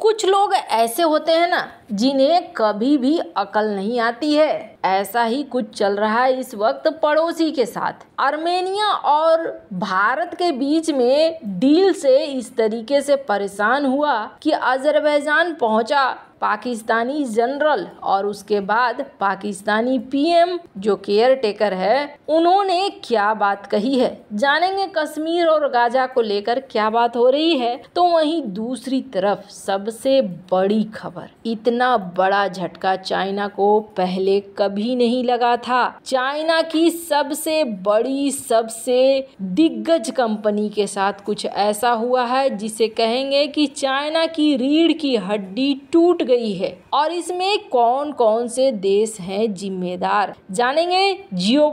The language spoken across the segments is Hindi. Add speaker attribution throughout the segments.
Speaker 1: कुछ लोग ऐसे होते हैं ना जिन्हें कभी भी अकल नहीं आती है ऐसा ही कुछ चल रहा है इस वक्त पड़ोसी के साथ आर्मेनिया और भारत के बीच में डील से इस तरीके से परेशान हुआ कि अजरबैजान पहुंचा पाकिस्तानी जनरल और उसके बाद पाकिस्तानी पीएम जो केयर टेकर है उन्होंने क्या बात कही है जानेंगे कश्मीर और गाजा को लेकर क्या बात हो रही है तो वहीं दूसरी तरफ सबसे बड़ी खबर इतना बड़ा झटका चाइना को पहले कभी नहीं लगा था चाइना की सबसे बड़ी सबसे दिग्गज कंपनी के साथ कुछ ऐसा हुआ है जिसे कहेंगे कि चाइना की रीढ़ की हड्डी टूट गई है और इसमें कौन कौन से देश हैं जिम्मेदार जानेंगे जियो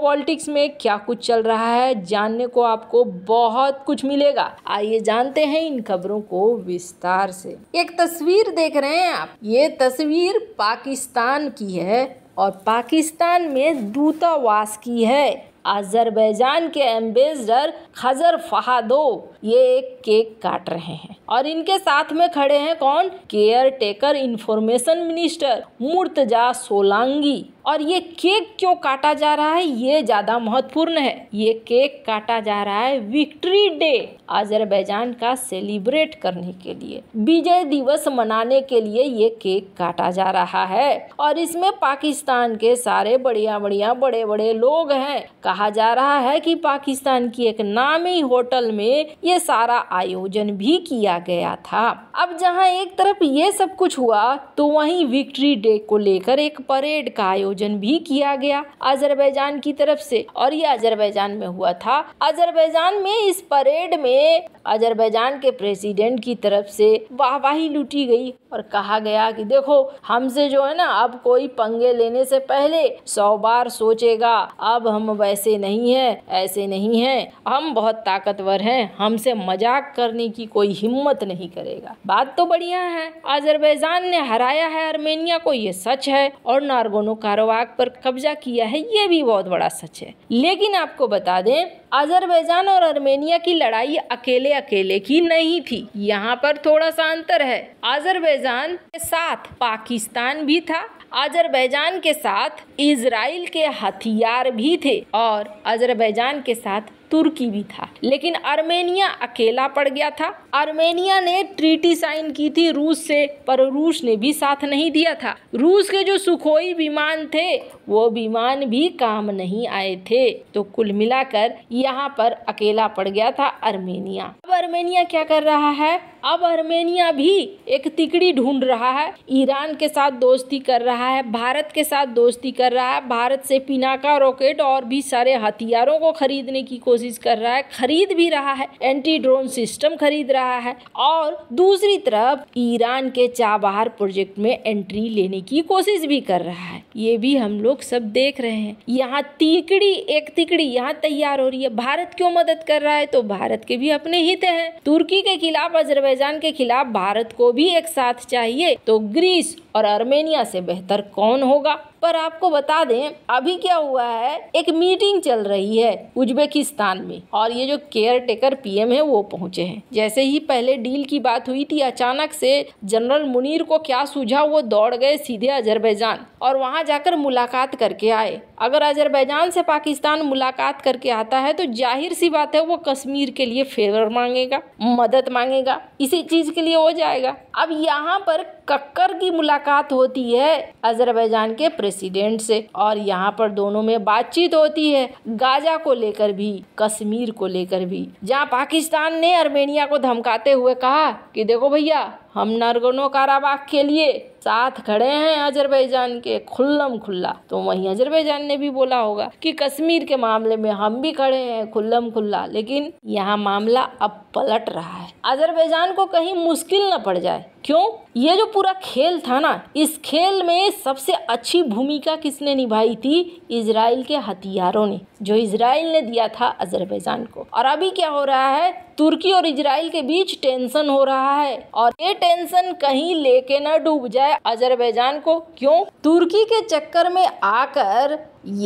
Speaker 1: में क्या कुछ चल रहा है जानने को आपको बहुत कुछ मिलेगा आइए जानते हैं इन खबरों को विस्तार से एक तस्वीर देख रहे हैं आप ये तस्वीर पाकिस्तान की है और पाकिस्तान में दूतावास की है अजरबैजान के एम्बेसडर खजर फहादो ये एक केक काट रहे हैं और इनके साथ में खड़े हैं कौन caretaker information minister Murtaza Solangi और ये केक क्यों काटा जा रहा है ये ज़्यादा महत्वपूर्ण है ये केक काटा जा रहा है विक्ट्री डे आजरबैजान का सेलिब्रेट करने के लिए विजय दिवस मनाने के लिए ये केक काटा जा रहा है और इसमें पाकिस्तान के सारे बढ़िया बढ़िया बड़े बड़े लोग हैं कहा जा रहा है कि पाकिस्तान की एक नामी होटल में ये सारा आयोजन भी किया गया था अब जहाँ एक तरफ ये सब कुछ हुआ तो वहीं विक्ट्री डे को लेकर एक परेड का आयोजन आयोजन भी किया गया अजरबैजान की तरफ से और ये अजरबैजान में हुआ था अजरबैजान में इस परेड में अजरबैजान के प्रेसिडेंट की तरफ से वाहवाही लूटी गई और कहा गया कि देखो हमसे जो है ना अब कोई पंगे लेने से पहले सौ बार सोचेगा अब हम वैसे नहीं है ऐसे नहीं है हम बहुत ताकतवर हैं हमसे मजाक करने की कोई हिम्मत नहीं करेगा बात तो बढ़िया है अजरबैजान ने हराया है आर्मेनिया को ये सच है और नारगोनो कारो अरवाक पर कब्जा किया है ये भी बहुत बड़ा सच है लेकिन आपको बता दें अजरबैजान और अर्मेनिया की लड़ाई अकेले अकेले की नहीं थी यहाँ पर थोड़ा सा अंतर है अजरबैजान के साथ पाकिस्तान भी था अजरबैजान के साथ इसराइल के हथियार भी थे और अजरबैजान के साथ तुर्की भी था लेकिन अर्मेनिया अकेला पड़ गया था अर्मेनिया ने ट्रीटी साइन की थी रूस से पर रूस ने भी साथ नहीं दिया था रूस के जो सुखोई विमान थे वो विमान भी काम नहीं आए थे तो कुल मिलाकर यहाँ पर अकेला पड़ गया था अर्मेनिया अब अर्मेनिया क्या कर रहा है अब अर्मेनिया भी एक तिकड़ी ढूंढ रहा है ईरान के साथ दोस्ती कर रहा है भारत के साथ दोस्ती कर रहा है भारत से पिनाका रॉकेट और भी सारे हथियारों को खरीदने की कोशिश कोशिश कर रहा है खरीद भी रहा है एंटी ड्रोन सिस्टम खरीद रहा है और दूसरी तरफ ईरान के चाबहार प्रोजेक्ट में एंट्री लेने की कोशिश भी कर रहा है ये भी हम लोग सब देख रहे हैं यहाँ तीकड़ी एक तिकड़ी यहाँ तैयार हो रही है भारत क्यों मदद कर रहा है तो भारत के भी अपने हित है तुर्की के खिलाफ अजरबैजान के खिलाफ भारत को भी एक साथ चाहिए तो ग्रीस और आर्मेनिया से बेहतर कौन होगा पर आपको बता दें अभी क्या हुआ है एक मीटिंग चल रही है उज्बेकिस्तान में और ये जो केयर टेकर पीएम है वो पहुंचे हैं जैसे ही पहले डील की बात हुई थी अचानक से जनरल मुनीर को क्या सूझा वो दौड़ गए सीधे अजरबैजान और वहाँ जाकर मुलाकात करके आए अगर अजरबैजान से पाकिस्तान मुलाकात करके आता है तो जाहिर सी बात है वो कश्मीर के लिए फेवर मांगेगा मदद मांगेगा इसी चीज़ के लिए हो जाएगा अब यहाँ पर कक्कर की मुलाकात होती है अजरबैजान के प्रेसिडेंट से और यहाँ पर दोनों में बातचीत होती है गाजा को लेकर भी कश्मीर को लेकर भी जहाँ पाकिस्तान ने अर्मेनिया को धमकाते हुए कहा कि देखो भैया हम नरगोनो काराबाग के लिए साथ खड़े हैं अजरबैजान के खुल्लम खुल्ला तो वहीं अजरबैजान ने भी बोला होगा कि कश्मीर के मामले में हम भी खड़े हैं खुल्लम खुल्ला लेकिन यहाँ मामला अब पलट रहा है अजरबैजान को कहीं मुश्किल न पड़ जाए क्यों ये जो पूरा खेल था ना इस खेल में सबसे अच्छी भूमिका किसने निभाई थी इसराइल के हथियारों ने जो इसराइल ने दिया था अजरबैजान को और अभी क्या हो रहा है तुर्की और इसराइल के बीच टेंशन हो रहा है और ये टेंशन कहीं लेके ना डूब जाए अजरबैजान को क्यों तुर्की के चक्कर में आकर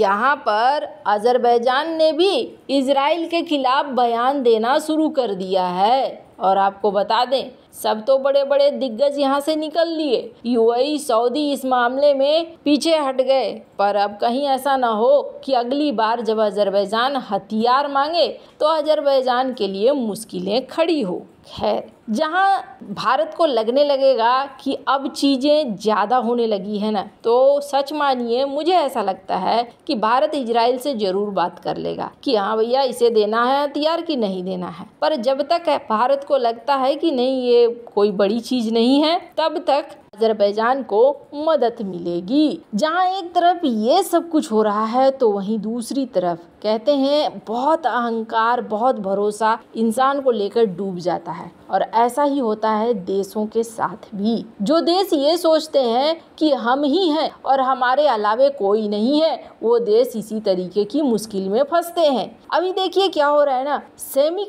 Speaker 1: यहाँ पर अजरबैजान ने भी इसराइल के खिलाफ बयान देना शुरू कर दिया है और आपको बता दें सब तो बड़े बड़े दिग्गज यहाँ से निकल लिए यूएई सऊदी इस मामले में पीछे हट गए पर अब कहीं ऐसा ना हो कि अगली बार जब अजरबैजान हथियार मांगे तो अजरबैजान के लिए मुश्किलें खड़ी हो खैर जहाँ भारत को लगने लगेगा कि अब चीज़ें ज़्यादा होने लगी है ना तो सच मानिए मुझे ऐसा लगता है कि भारत इजराइल से ज़रूर बात कर लेगा कि हाँ भैया इसे देना है हथियार कि नहीं देना है पर जब तक भारत को लगता है कि नहीं ये लिए कोई बड़ी चीज नहीं है तब तक अजरबैजान को मदद मिलेगी जहाँ एक तरफ ये सब कुछ हो रहा है तो वहीं दूसरी तरफ कहते हैं बहुत अहंकार बहुत भरोसा इंसान को लेकर डूब जाता है और ऐसा ही होता है देशों के साथ भी जो देश ये सोचते हैं कि हम ही हैं और हमारे अलावे कोई नहीं है वो देश इसी तरीके की मुश्किल में फंसते हैं अभी देखिए क्या हो रहा है ना सेमी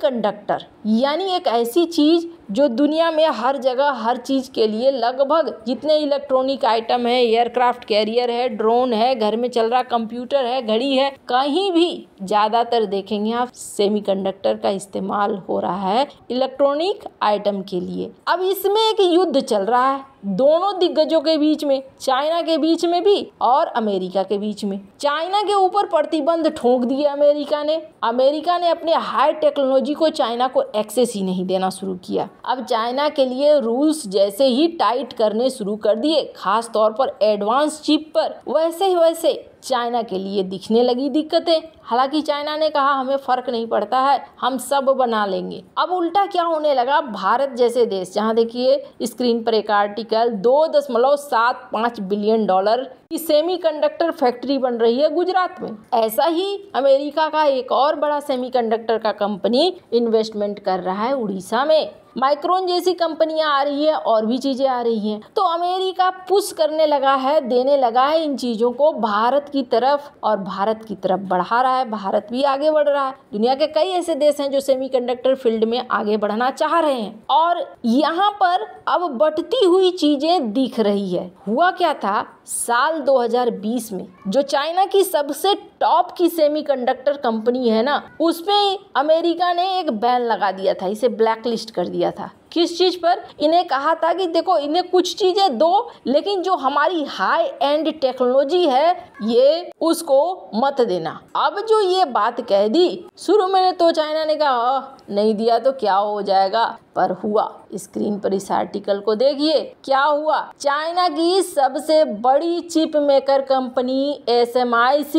Speaker 1: यानी एक ऐसी चीज जो दुनिया में हर जगह हर चीज़ के लिए लगभग जितने इलेक्ट्रॉनिक आइटम है एयरक्राफ्ट कैरियर है ड्रोन है घर में चल रहा कंप्यूटर है घड़ी है कहीं भी ज़्यादातर देखेंगे आप सेमीकंडक्टर का इस्तेमाल हो रहा है इलेक्ट्रॉनिक आइटम के लिए अब इसमें एक युद्ध चल रहा है दोनों दिग्गजों के बीच में चाइना के बीच में भी और अमेरिका के बीच में चाइना के ऊपर प्रतिबंध ठोंक दिए अमेरिका ने अमेरिका ने अपने हाई टेक्नोलॉजी को चाइना को एक्सेस ही नहीं देना शुरू किया अब चाइना के लिए रूल्स जैसे ही टाइट करने शुरू कर दिए खास तौर पर एडवांस चिप पर वैसे ही वैसे चाइना के लिए दिखने लगी दिक्कतें हालांकि चाइना ने कहा हमें फ़र्क नहीं पड़ता है हम सब बना लेंगे अब उल्टा क्या होने लगा भारत जैसे देश जहाँ देखिए स्क्रीन पर एक आर्टिकल दो दशमलव सात पाँच बिलियन डॉलर की सेमीकंडक्टर फैक्ट्री बन रही है गुजरात में ऐसा ही अमेरिका का एक और बड़ा सेमीकंडक्टर का कंपनी इन्वेस्टमेंट कर रहा है उड़ीसा में माइक्रोन जैसी कंपनियां आ रही है और भी चीज़ें आ रही हैं तो अमेरिका पुश करने लगा है देने लगा है इन चीज़ों को भारत की तरफ और भारत की तरफ बढ़ा रहा है है भारत भी आगे बढ़ रहा है दुनिया के कई ऐसे देश हैं जो सेमीकंडक्टर फील्ड में आगे बढ़ना चाह रहे हैं और यहाँ पर अब बढ़ती हुई चीजें दिख रही है हुआ क्या था साल 2020 में जो चाइना की सबसे टॉप की सेमीकंडक्टर कंपनी है ना उसमें अमेरिका ने एक बैन लगा दिया था इसे ब्लैक लिस्ट कर दिया था किस चीज़ पर इन्हें कहा था कि देखो इन्हें कुछ चीज़ें दो लेकिन जो हमारी हाई एंड टेक्नोलॉजी है ये उसको मत देना अब जो ये बात कह दी शुरू में तो चाइना ने कहा नहीं दिया तो क्या हो जाएगा पर हुआ स्क्रीन पर इस आर्टिकल को देखिए क्या हुआ चाइना की सबसे बड़ी चिप मेकर कंपनी एस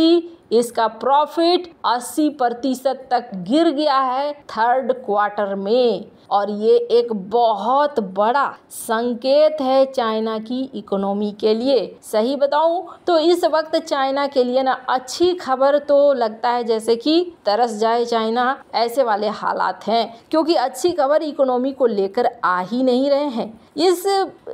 Speaker 1: इसका प्रॉफिट 80 प्रतिशत तक गिर गया है थर्ड क्वार्टर में और ये एक बहुत बड़ा संकेत है चाइना की इकोनॉमी के लिए सही बताऊं तो इस वक्त चाइना के लिए ना अच्छी खबर तो लगता है जैसे कि तरस जाए चाइना ऐसे वाले हालात हैं क्योंकि अच्छी खबर इकोनॉमी को लेकर आ ही नहीं रहे हैं इस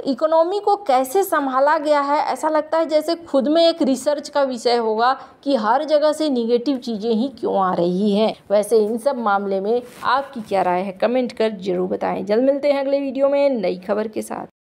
Speaker 1: इकोनॉमी को कैसे संभाला गया है ऐसा लगता है जैसे खुद में एक रिसर्च का विषय होगा कि हर जगह से निगेटिव चीज़ें ही क्यों आ रही हैं वैसे इन सब मामले में आपकी क्या राय है कमेंट कर ज़रूर बताएं जल्द मिलते हैं अगले वीडियो में नई खबर के साथ